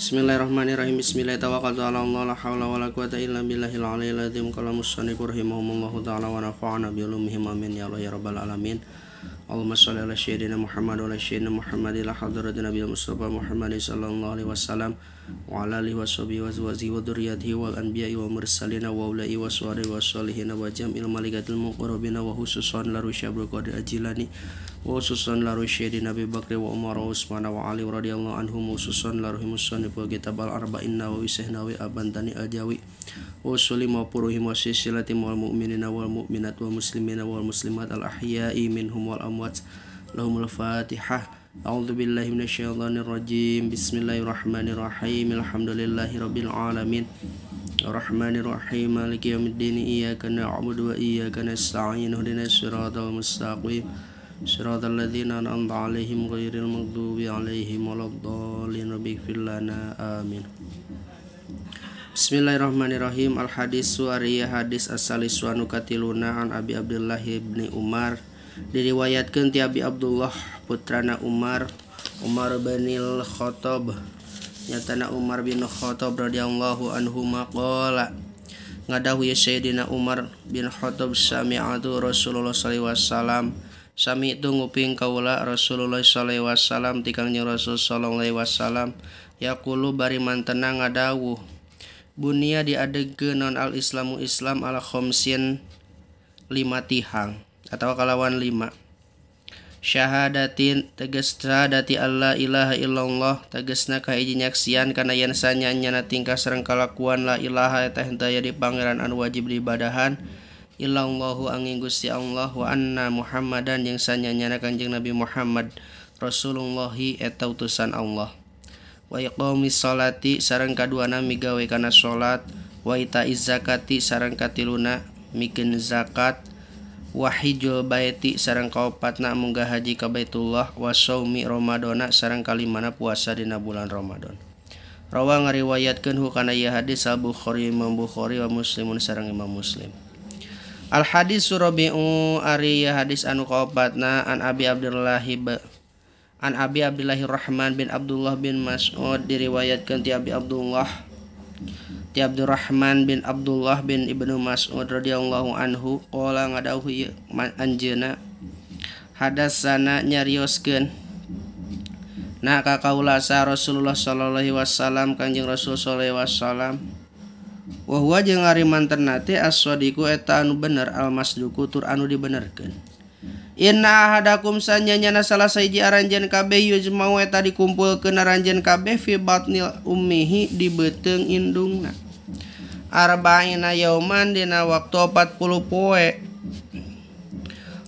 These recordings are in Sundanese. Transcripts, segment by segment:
Bismillahirrahmanirrahim. Bismillahirrahmanirrahim. La haula wala quwata اللهم صل على سيدنا محمد وعلى سيدنا محمد إلى حضرة النبي المصطفى محمد صلى الله عليه وسلم وعلى آله وصحبه وزوجه وذريته والأنبياء والمرسلين واولئك وصالح والصالحين وجميع الملائكة المقربين وخصوصا لرشا بقد أجلاني وخصوصا لرشا نبي بكر وعمر وعثمان وعلي رضي الله عنهم وخصوصا لرهم الصنف وكتاب الأربعين وسهنا وأبندني الجاوي وصلي ما وبروهم وسلسلة المؤمنين والمؤمنات والمسلمين والمسلمات الأحياء منهم والأموات الأموات اللهم الفاتحة أعوذ بالله من الشيطان الرجيم بسم الله الرحمن الرحيم الحمد لله رب العالمين الرحمن الرحيم مالك يوم الدين إياك نعبد وإياك نستعين اهدنا الصراط المستقيم صراط الذين أنعمت عليهم غير المغضوب عليهم ولا الضالين رب اغفر لنا آمين بسم الله Bismillahirrahmanirrahim Al hadis suariya hadis asal iswanu عن أبي عبد الله بن عمر diriliwayatatkan tiabi Abdullah putrana Umar Umar benil Khtoobnya tan Umar binu Khattabu anh ngadah ya Sayyidina Umar bin Khattab Sami Rasulullahhi Wasallam Sami tungguping kaula Rasulullah Shallhi Wasallam tigangnya Rasul Shallallahai Wasallam Yakulu bariman tenang ngadawu. Bunia diadeg nonal-is Islammu Islam Allahkhomsin lima tihang. kalawan 5 syhadatin tegestra dati Allah aha illallah tegesna kajiyakaksiankana y sanyanyana tingkah serrengka kuan la ilaha tahenaya di pangeraan wajib beli badahan Illallahu aning gusti Allah waanna Muhammaddan yang sanya-nyana kanjeng nabi Muhammad Rasulullahi e tauutusan Allah wami salaati sarengka na mi gawe karenakana salat waitaizakati sarangkati luna mikin zakati Wahijo baiti sarang kaupatna menggahaji ka Baitulah wasaumi Ramhona sarang kali mana puasa dina bulan Ramdhon Rowa ngariwayatkan hukana ya hadis Abbukhari membukhari wa muslimun sarang imam muslim Al- hadis surobu iya hadis anu kaupatna an Ababi Abdullahi an Abi Abillahirrahhman binin Abdullah bin masud diriwayatkan ti Abi Abdullah, tiabdurrahman bin Abdullah bin bnuasuna hadas sana nyaryken na ka kauulasa Rasulullah Shallallahhi Wasallam Kanjing Rasulhi Wasallamwah je ngari terati aswakuanu bener Al masku tur anu dibenerken ada kumsanyanya nas salaharan KB ymaeta di kumpul ke naranjen KBfi batnil Umihi di betengdungan Arabamandina waktu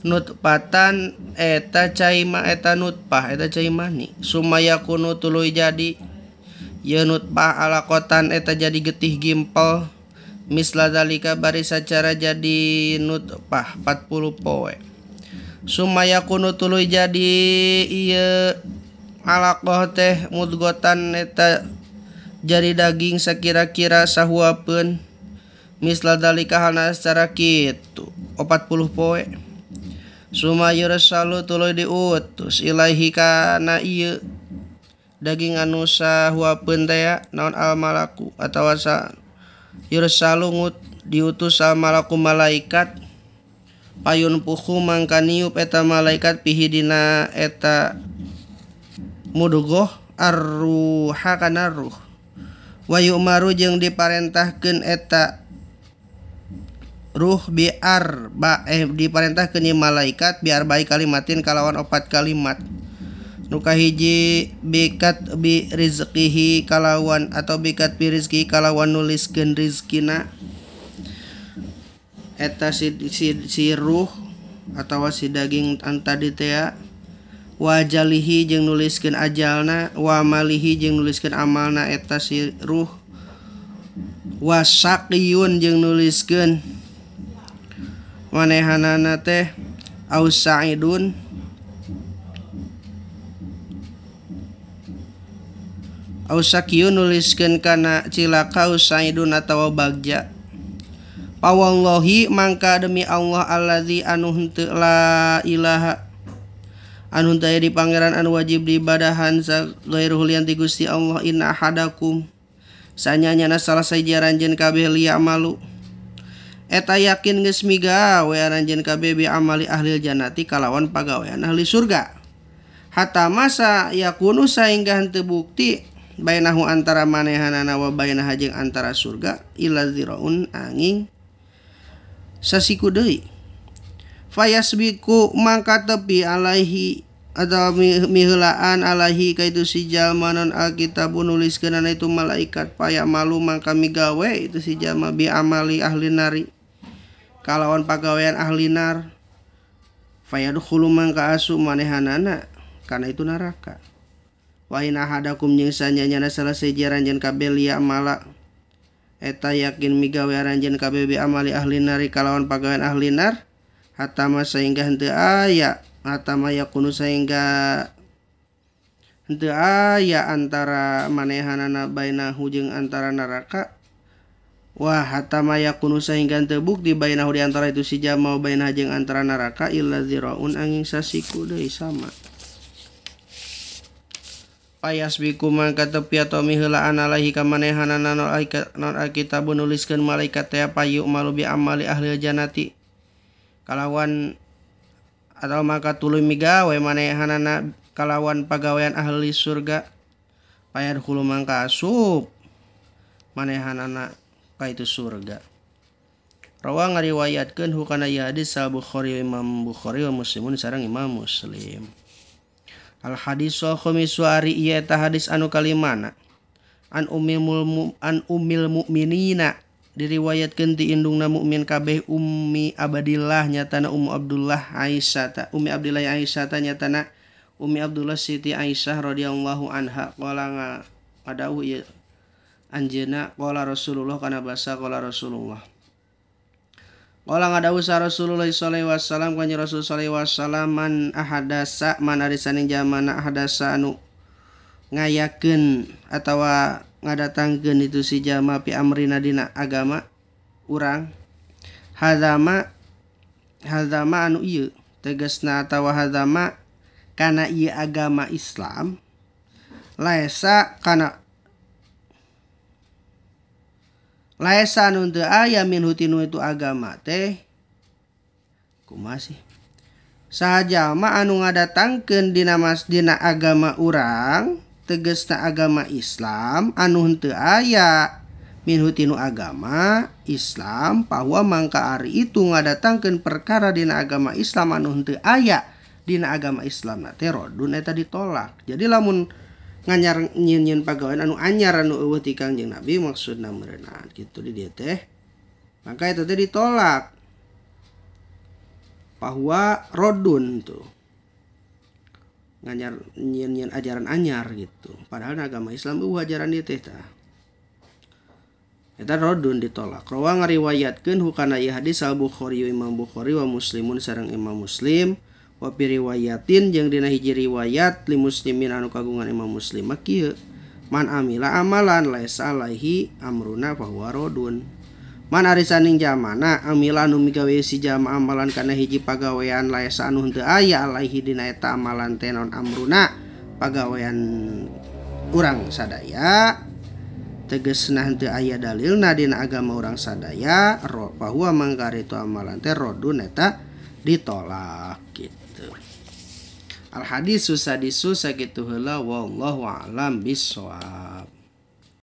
40enutan eta caima eta nutpah etamah Sumaya kunut jadi utpah a kotan eta jadi getih gipol mislazalika barisa secara jadi nutpah 40 poe. Sumayakunutului jadi mudgo jari daging sekira-kira sawhuapun mislahzahana secara 40 poie diutus Iaihi dagingan ushuapun daya naon almalaku atau diutus sama malaku malaikat dan rong Bayun puku mangkaniup eta malaikat pihidina eta mudduohharruh hakana ruh wayu Umaru yang diparenttahken etaruh biar ba eh, dipareentah kenyi malaikat biar baik kalimatin kalawan opat kalimat ka hijji bikat bi rezekihi kalawan atau bikat pirizki kalawan nulisken rizkinna. siruh atau wasih dagingantaa wajah lihi j nuliskan ajalna wamahi j nuliskan amalna eteta siruh wasak diun j nuliskan waehanaana teh aus nuliskankana cila kau saun atautawa bajajak awang lohi maka demi Allah alla anu laaha anun dipanggeraran anu wajib di badahan loirulti Gusti Allah inna hadkusanyanya na salah saya jaranjin kalia malu ta yakinngesmiga waaranjin KBB amali ahhlil janati kalawan pagawaan ahli surga hatta masa ya kunu sainggati buti baiahhu antara manehana nawa bai hajeng antara surga ilaraun aning. sasiku deui fayasbiku mangka tepi alaihi atau mihelaan alaihi kaitu si jalma non alkitabu nuliskeunana itu malaikat paya malu mangka migawe itu si jalma bi amali ahli nari kalawan pagawean ahli nar fayadkhulu mangka asu manehanana karena itu neraka wa in ahadakum jeung sanyanya salah sejaran jeung kabelia malak ay yakin miwiaranjen KBB Amali ahlinarikalawan pagagan ahlinar hatama sante aya hatmaya kunonte aya antara manehana nabaina hujeng antara naraka Wah hatmaya ya kunu sa tebuk dibainahu diantara itu si mau baiin hajeng antara naraka lla Ziraun aning sasiiku dari sama. Payas mangka tepi atau kamanehana nanor aika non alkitab nuliskan malaikat teh payu malubi amali ahli janati kalawan atau maka tuluy migawe na kalawan pagawean ahli surga payar hulu mangka asup manehana na itu surga rawa ngariwayatkeun hukana hadis al bukhari imam bukhari wa muslimun sarang imam muslim al hadis khamisu ari ieu iya eta hadis anu kalimana an ummil an umil mukminina diriwayatkeun ti indungna mukmin kabeh ummi abadillah nyatana ummu abdullah aisyah ta ummi abdillah aisyah ta nyatana ummi abdullah siti aisyah radhiyallahu anha qala ngadawuh ieu iya, anjena qala rasulullah kana basa qala rasulullah ada us Rasulullah hi Wasallam wanya Rasul Wasman mana anu ngayken atawa ngadatanggen itu si jama pirina dina agama urang hazama hazama anu teges natawa hazamakana agama Islam lesakana Laisa nun teu aya min hutinu itu agama teh kumasih ma anu ngadatangkeun dina mas dina agama urang tegesna agama Islam anu henteu aya min hutinu agama Islam bahwa mangka ari itu ngadatangkeun perkara dina agama Islam anu henteu aya dina agama Islam na teh rodun eta ditolak. Jadi lamun nganyar nyiin pagawean anu anyar anu eueuh ti Kangjeng Nabi maksudna meureunana kitu di dieu teh maka itu teh ditolak bahwa rodun tuh nganyar nyian ajaran anyar gitu padahal agama Islam uh ajaran dia teh Eta rodun ditolak. Rawa ngariwayatkeun hukana ieu hadis Al Bukhari Imam Bukhari wa Muslimun sareng Imam Muslim. piriwayatin yang Di Hijiriwayat li muslimin anu kagungan Imam muslime Ky Man amilah amalan La Alaihi Amruna bahwa rodun mana risanning ja mana amila sima amalan karena hiji pegawaan layasan untuk aya alaihidina amalan tenon amruna pagawaian kurang sadaya teges na ayah dalil na Di agama orang sadayarok mang itu amalan rodunta ditolak kita gitu al hadisus sadisus sakitu heula wallahu alam bisawab